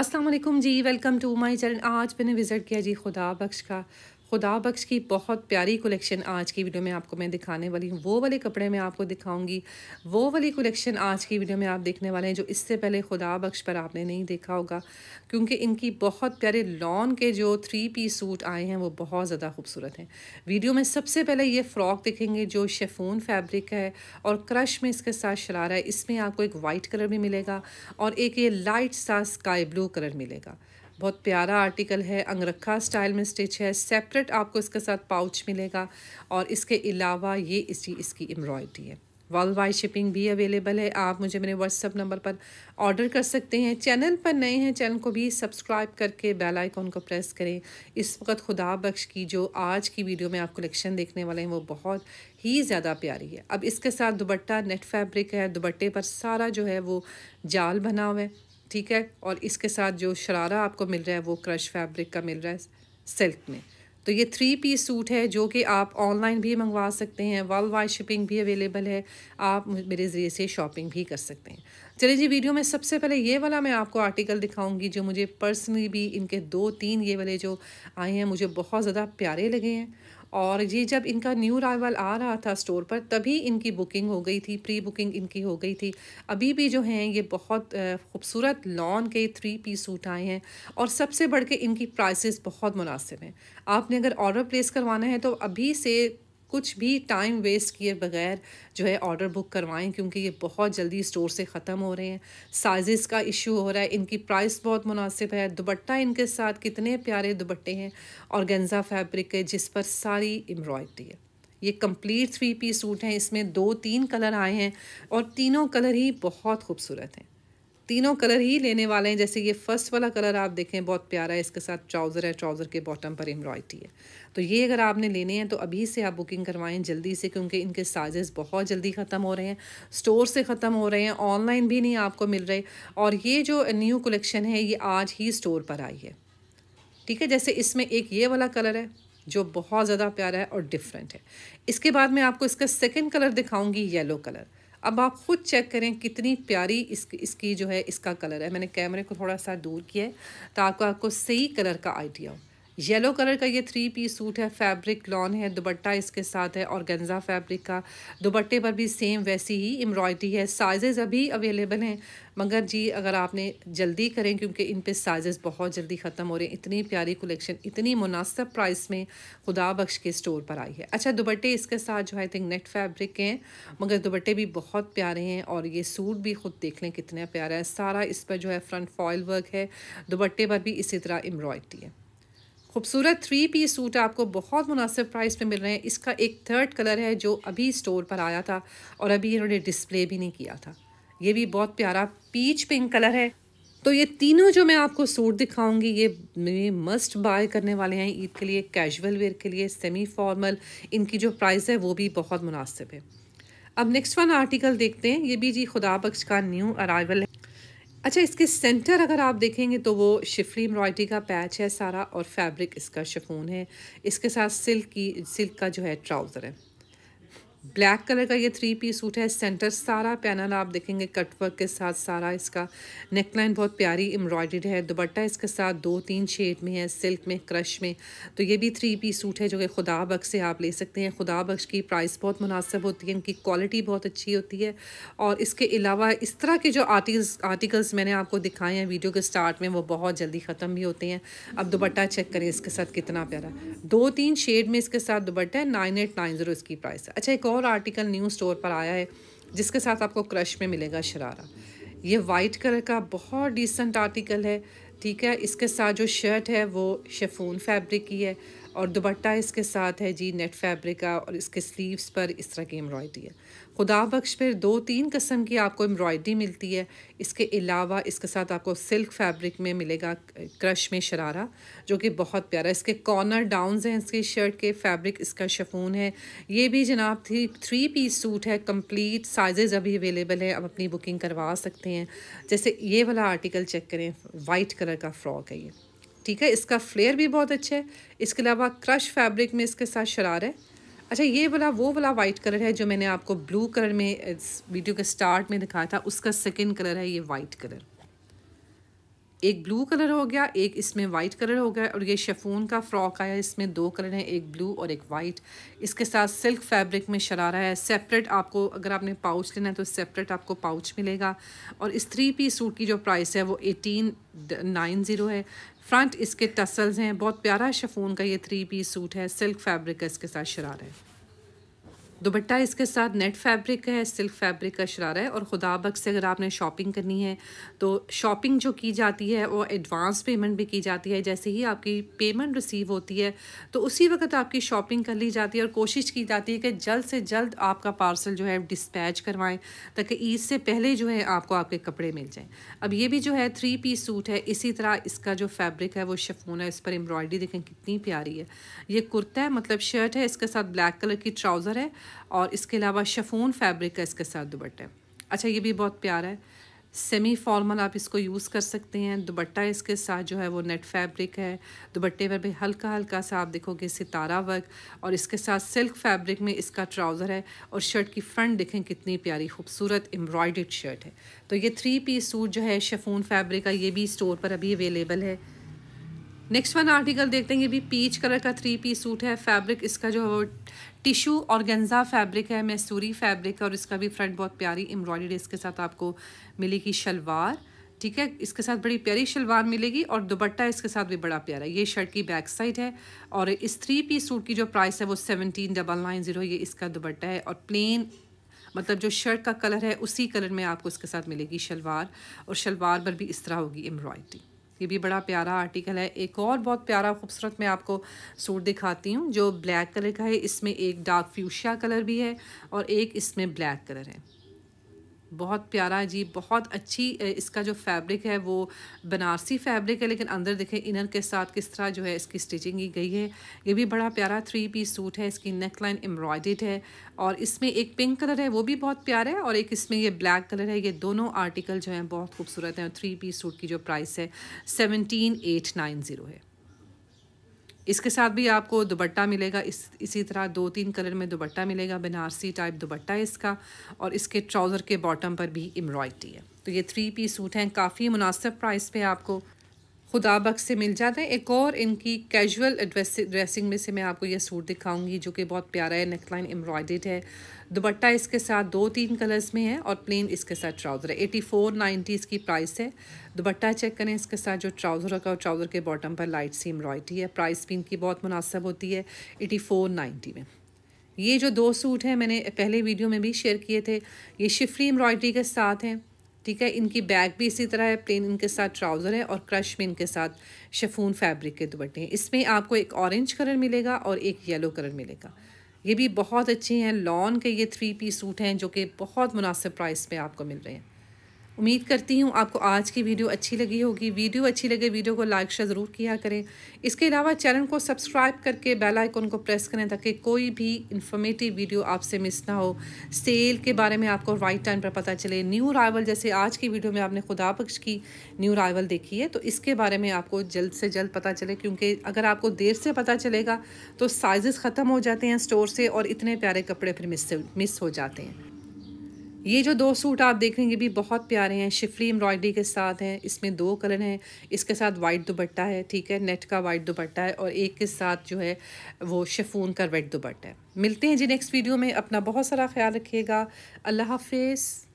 असलम जी welcome to my channel आज मैंने विज़िट किया जी खुदा बख्श का खुदा बख्श की बहुत प्यारी कलेक्शन आज की वीडियो में आपको मैं दिखाने वाली हूँ वो वाले कपड़े मैं आपको दिखाऊंगी वो वाली कलेक्शन आज की वीडियो में आप देखने वाले हैं जो इससे पहले खुदा बख्श पर आपने नहीं देखा होगा क्योंकि इनकी बहुत प्यारे लॉन के जो थ्री पी सूट आए हैं वो बहुत ज़्यादा खूबसूरत हैं वीडियो में सबसे पहले ये फ़्रॉक दिखेंगे जो शेफून फैब्रिक है और क्रश में इसके साथ शरारा है इसमें आपको एक वाइट कलर भी मिलेगा और एक ये लाइट सा स्काई ब्लू कलर मिलेगा बहुत प्यारा आर्टिकल है अंगरखा स्टाइल में स्टिच है सेपरेट आपको इसके साथ पाउच मिलेगा और इसके अलावा ये इसी इसकी एम्ब्रॉयडरी है वर्ल्ड वाइड शिपिंग भी अवेलेबल है आप मुझे मेरे व्हाट्सअप नंबर पर ऑर्डर कर सकते हैं चैनल पर नए हैं चैनल को भी सब्सक्राइब करके बेल आइकॉन को प्रेस करें इस वक्त खुदा बख्श की जो आज की वीडियो में आप कलेक्शन देखने वाले हैं वो बहुत ही ज़्यादा प्यारी है अब इसके साथ दुबट्टा नेट फैब्रिक है दुबट्टे पर सारा जो है वो जाल बना हुआ है ठीक है और इसके साथ जो शरारा आपको मिल रहा है वो क्रश फैब्रिक का मिल रहा है सिल्क में तो ये थ्री पीस सूट है जो कि आप ऑनलाइन भी मंगवा सकते हैं वर्ल्ड वाइड शिपिंग भी अवेलेबल है आप मेरे ज़रिए से शॉपिंग भी कर सकते हैं चलिए जी वीडियो में सबसे पहले ये वाला मैं आपको आर्टिकल दिखाऊंगी जो मुझे पर्सनली भी इनके दो तीन ये वाले जो आए हैं मुझे बहुत ज़्यादा प्यारे लगे हैं और ये जब इनका न्यू राइवल आ रहा था स्टोर पर तभी इनकी बुकिंग हो गई थी प्री बुकिंग इनकी हो गई थी अभी भी जो हैं ये बहुत खूबसूरत लॉन के थ्री पीस सूट आए हैं और सबसे बढ़ के इनकी प्राइसेस बहुत मुनासिब हैं आपने अगर ऑर्डर प्लेस करवाना है तो अभी से कुछ भी टाइम वेस्ट किए बगैर जो है ऑर्डर बुक करवाएं क्योंकि ये बहुत जल्दी स्टोर से ख़त्म हो रहे हैं साइज़ का इशू हो रहा है इनकी प्राइस बहुत मुनासिब है दुपट्टा इनके साथ कितने प्यारे दुपट्टे हैं और गेंज़ा फैब्रिक है जिस पर सारी एम्ब्रॉयडरी है ये कंप्लीट थ्री पीस सूट हैं इसमें दो तीन कलर आए हैं और तीनों कलर ही बहुत खूबसूरत हैं तीनों कलर ही लेने वाले हैं जैसे ये फर्स्ट वाला कलर आप देखें बहुत प्यारा है इसके साथ ट्राउज़र है ट्राउज़र के बॉटम पर एम्ब्रॉयड्री है तो ये अगर आपने लेने हैं तो अभी से आप बुकिंग करवाएं जल्दी से क्योंकि इनके साइजेस बहुत जल्दी ख़त्म हो रहे हैं स्टोर से ख़त्म हो रहे हैं ऑनलाइन भी नहीं आपको मिल रहे और ये जो न्यू कलेक्शन है ये आज ही स्टोर पर आई है ठीक है जैसे इसमें एक ये वाला कलर है जो बहुत ज़्यादा प्यारा है और डिफरेंट है इसके बाद मैं आपको इसका सेकेंड कलर दिखाऊँगी येलो कलर अब आप ख़ुद चेक करें कितनी प्यारी इस इसकी जो है इसका कलर है मैंने कैमरे को थोड़ा सा दूर किया है ताकि आपको सही कलर का आइडिया हो येलो कलर का ये थ्री पीस सूट है फैब्रिक लॉन है दुबट्टा इसके साथ है और गंजा फैब्रिक का दुबट्टे पर भी सेम वैसी ही एम्ब्रॉयडरी है साइजेस अभी अवेलेबल हैं मगर जी अगर आपने जल्दी करें क्योंकि इन पे साइजेस बहुत जल्दी ख़त्म हो रहे हैं इतनी प्यारी कलेक्शन इतनी मुनासब प्राइस में खुदा बख्श के स्टोर पर आई है अच्छा दुबट्टे इसके साथ जो आई थिंक नेट फैब्रिक के हैं मगर दुपट्टे भी बहुत प्यारे हैं और ये सूट भी ख़ुद देख लें कितना प्यारा है सारा इस पर जो है फ्रंट फॉयल वर्क है दुबट्टे पर भी इसी तरह एम्ब्रॉयडरी है खूबसूरत थ्री पीस सूट आपको बहुत मुनासिब प्राइस पे मिल रहे हैं इसका एक थर्ड कलर है जो अभी स्टोर पर आया था और अभी इन्होंने डिस्प्ले भी नहीं किया था ये भी बहुत प्यारा पीच पिंक कलर है तो ये तीनों जो मैं आपको सूट दिखाऊंगी ये मेरे मस्ट बाय करने वाले हैं ईद के लिए कैजुअल वेयर के लिए सेमी फॉर्मल इनकी जो प्राइस है वो भी बहुत मुनासिब है अब नेक्स्ट वन आर्टिकल देखते हैं ये भी जी खुदा बख्श का न्यू अराइवल है अच्छा इसके सेंटर अगर आप देखेंगे तो वो शिफली एम्ब्रॉयडरी का पैच है सारा और फैब्रिक इसका शफून है इसके साथ सिल्क की सिल्क का जो है ट्राउज़र है ब्लैक कलर का ये थ्री पीस सूट है सेंटर सारा पैनल आप देखेंगे कटवर्क के साथ सारा इसका नेकलाइन बहुत प्यारी एम्ब्रॉयड है दुबट्टा इसके साथ दो तीन शेड में है सिल्क में क्रश में तो ये भी थ्री पीस सूट है जो कि खुदा बख्श से आप ले सकते हैं खुदा बख्श की प्राइस बहुत मुनासब होती है इनकी क्वालिटी बहुत अच्छी होती है और इसके अलावा इस तरह के जो आर्टिकल्स आर्टिकल्स मैंने आपको दिखाए हैं वीडियो के स्टार्ट में वो बहुत जल्दी ख़त्म भी होते हैं अब दुबट्टा चेक करें इसके साथ कितना प्यारा दो तीन शेड में इसके साथ दुबट्टा है नाइन एट नाइन ज़ीरो इसकी प्राइस अच्छा एक और आर्टिकल न्यू स्टोर पर आया है जिसके साथ आपको क्रश में मिलेगा शरारा ये वाइट कलर का बहुत डिसेंट आर्टिकल है ठीक है इसके साथ जो शर्ट है वो शेफून फैब्रिक की है और दुपट्टा इसके साथ है जी नेट फैब्रिक का और इसके स्लीव्स पर इस तरह की एम्ब्रॉयडरी है खुदा बख्श पर दो तीन कस्म की आपको एम्ब्रॉयडरी मिलती है इसके अलावा इसके साथ आपको सिल्क फैब्रिक में मिलेगा क्रश में शरारा जो कि बहुत प्यारा इसके कॉर्नर डाउन हैं इसके शर्ट के फैब्रिक इसका शफून है ये भी जनाब थी थ्री पीस सूट है कंप्लीट साइजेज़ अभी अवेलेबल है आप अपनी बुकिंग करवा सकते हैं जैसे ये वाला आर्टिकल चेक करें वाइट कलर का फ्रॉक है ये ठीक है इसका फ्लेयर भी बहुत अच्छा है इसके अलावा क्रश फैब्रिक में इसके साथ शरार है अच्छा ये वाला वो वाला वाइट कलर है जो मैंने आपको ब्लू कलर में वीडियो के स्टार्ट में दिखाया था उसका सेकेंड कलर है ये वाइट कलर एक ब्लू कलर हो गया एक इसमें वाइट कलर हो गया और ये शेफून का फ्रॉक आया इसमें दो कलर हैं एक ब्लू और एक वाइट इसके साथ सिल्क फैब्रिक में शरारा है सेपरेट आपको अगर आपने पाउच लेना है तो सेपरेट आपको पाउच मिलेगा और इस थ्री पीस सूट की जो प्राइस है वो एटीन नाइन ज़ीरो है फ्रंट इसके टसल्स हैं बहुत प्यारा शफून का ये थ्री पीस सूट है सिल्क फैब्रिक का इसके साथ शरारा है दुपट्टा इसके साथ नेट फैब्रिक है सिल्क फैब्रिक का शरारा है और खुदाबक से अगर आपने शॉपिंग करनी है तो शॉपिंग जो की जाती है वो एडवांस पेमेंट भी की जाती है जैसे ही आपकी पेमेंट रिसीव होती है तो उसी वक्त आपकी शॉपिंग कर ली जाती है और कोशिश की जाती है कि जल्द से जल्द आपका पार्सल जो है डिस्पैच करवाएं ताकि ईद से पहले जो है आपको आपके कपड़े मिल जाएँ अब ये भी जो है थ्री पीस सूट है इसी तरह इसका जो फैब्रिक है वो शफून है इस पर एम्ब्रॉयडरी देखें कितनी प्यारी है ये कुर्ता है मतलब शर्ट है इसके साथ ब्लैक कलर की ट्राउज़र है और इसके अलावा शफून फैब्रिक का इसके साथ दुबट्टा है अच्छा ये भी बहुत प्यारा है सेमी फॉर्मल आप इसको यूज़ कर सकते हैं दुबट्टा इसके साथ जो है वो नेट फैब्रिक है दुबट्टे पर भी हल्का हल्का सा आप देखोगे सितारा वर्क और इसके साथ सिल्क फैब्रिक में इसका ट्राउज़र है और शर्ट की फ्रंट देखें कितनी प्यारी खूबसूरत एम्ब्रॉयड शर्ट है तो ये थ्री पीस सूट जो है शेफून फैब्रिक का ये भी स्टोर पर अभी अवेलेबल है नेक्स्ट वन आर्टिकल देखते हैं ये भी पीच कलर का थ्री पीस सूट है फैब्रिक इसका जो है वो टिशू ऑर्गेन्जा फैब्रिक है मैसूरी फैब्रिक और इसका भी फ्रंट बहुत प्यारी एम्ब्रॉयडरी इसके साथ आपको मिलेगी शलवार ठीक है इसके साथ बड़ी प्यारी शलवार मिलेगी और दुपट्टा इसके साथ भी बड़ा प्यारा ये शर्ट की बैक साइड है और इस थ्री पीस सूट की जो प्राइस है वो सेवनटीन डबल नाइन ज़ीरो ये इसका दुपट्टा है और प्लेन मतलब जो शर्ट का कलर है उसी कलर में आपको इसके साथ मिलेगी शलवार और शलवार पर भी इस तरह होगी एम्ब्रॉयडरी ये भी बड़ा प्यारा आर्टिकल है एक और बहुत प्यारा खूबसूरत मैं आपको सूट दिखाती हूँ जो ब्लैक कलर का है इसमें एक डार्क फ्यूशिया कलर भी है और एक इसमें ब्लैक कलर है बहुत प्यारा जी बहुत अच्छी इसका जो फैब्रिक है वो बनारसी फैब्रिक है लेकिन अंदर देखें इनर के साथ किस तरह जो है इसकी स्टिचिंग की गई है ये भी बड़ा प्यारा थ्री पीस सूट है इसकी नेक लाइन एम्ब्रॉयडेड है और इसमें एक पिंक कलर है वो भी बहुत प्यारा है और एक इसमें ये ब्लैक कलर है ये दोनों आर्टिकल जो हैं बहुत खूबसूरत हैं और थ्री पीस सूट की जो प्राइस है सेवनटीन एट नाइन ज़ीरो है इसके साथ भी आपको दुबट्टा मिलेगा इस इसी तरह दो तीन कलर में दुबट्टा मिलेगा बनारसी टाइप दुपट्टा है इसका और इसके ट्राउज़र के बॉटम पर भी एम्ब्रॉयडरी है तो ये थ्री पीस सूट हैं काफ़ी मुनासिब प्राइस पे आपको खुदा बख से मिल जाता है एक और इनकी कैजुअल ड्रेसिंग में से मैं आपको यह सूट दिखाऊंगी जो कि बहुत प्यारा है नेकलाइन एम्ब्रॉयडेड है दुपट्टा इसके साथ दो तीन कलर्स में है और प्लेन इसके साथ ट्राउज़र है एटी फोर नाइन्टी इसकी प्राइस है दुपट्टा चेक करें इसके साथ जो ट्राउज़र रखा और ट्राउज़र के बॉटम पर लाइट सी एम्ब्रॉयडरी है प्राइस भी इनकी बहुत मुनासब होती है एटी फोर नाइन्टी में ये जो दो सूट हैं मैंने पहले वीडियो में भी शेयर किए थे ये शिफरी एम्ब्रॉयडरी के साथ हैं ठीक है इनकी बैग भी इसी तरह है प्लेन इनके साथ ट्राउज़र है और क्रश में इनके साथ शफून फैब्रिक के दुपट्टे हैं इसमें आपको एक ऑरेंज कलर मिलेगा और एक येलो कलर मिलेगा ये भी बहुत अच्छे हैं लॉन के ये थ्री पीस सूट हैं जो कि बहुत मुनासिब प्राइस पे आपको मिल रहे हैं उम्मीद करती हूँ आपको आज की वीडियो अच्छी लगी होगी वीडियो अच्छी लगे वीडियो को लाइक शेयर ज़रूर किया करें इसके अलावा चैनल को सब्सक्राइब करके बेल आइकन को प्रेस करें ताकि कोई भी इन्फॉर्मेटिव वीडियो आपसे मिस ना हो सेल के बारे में आपको राइट टाइम पर पता चले न्यू राइवल जैसे आज की वीडियो में आपने खुदा बख्श की न्यू राइवल देखी है तो इसके बारे में आपको जल्द से जल्द पता चले क्योंकि अगर आपको देर से पता चलेगा तो साइज़ ख़त्म हो जाते हैं स्टोर से और इतने प्यारे कपड़े फिर मिस मिस हो जाते हैं ये जो दो सूट आप देख रहे हैं ये भी बहुत प्यारे हैं शिफली एम्ब्रॉयडरी के साथ हैं इसमें दो कलर हैं इसके साथ वाइट दुपट्टा है ठीक है नेट का वाइट दुपट्टा है और एक के साथ जो है वो शेफून का रेड दुपट्टा है मिलते हैं जी नेक्स्ट वीडियो में अपना बहुत सारा ख्याल रखिएगा अल्लाह हाफिज़